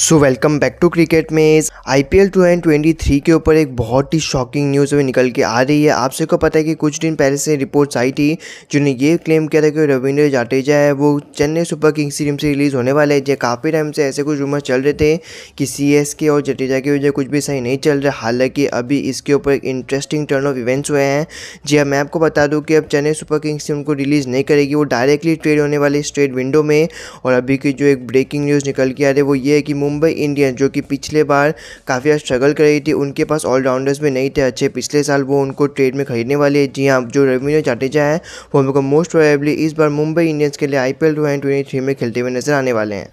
so welcome back to cricket maze I P L के ऊपर एक बहुत ही शॉकिंग न्यूज़ अभी निकल के आ रही है आप सबको पता है कि कुछ दिन पहले से रिपोर्ट्स आई थी जिन्होंने ये क्लेम किया था कि रविंद्र जाडेजा है वो चेन्नई सुपर किंग्स की टीम से रिलीज़ होने वाले हैं जो काफ़ी टाइम से ऐसे कुछ रूमर्स चल रहे थे कि सी एस के और जडेजा की वजह कुछ भी सही नहीं चल रहा हालांकि अभी इसके ऊपर एक इंटरेस्टिंग टर्न ऑफ इवेंट्स हुए हैं जी अब हाँ, मैं आपको बता दूँ कि अब चेन्नई सुपर किंग्स टीम को रिलीज़ नहीं करेगी वो डायरेक्टली ट्रेड होने वाले स्ट्रेट विंडो में और अभी की जो एक ब्रेकिंग न्यूज़ निकल के आ रही है वो ये है कि मुंबई इंडियन जो कि पिछले बार काफ़ी स्ट्रगल कर रही थी उनके पास ऑलराउंडर्स भी नहीं थे अच्छे पिछले साल वो उनको ट्रेड में खरीदने वाले हैं जी हाँ जो रविंद्र जाडेजा है वो हमको मोस्ट प्रोबेबली इस बार मुंबई इंडियंस के लिए आई पी एल में खेलते हुए नजर आने वाले हैं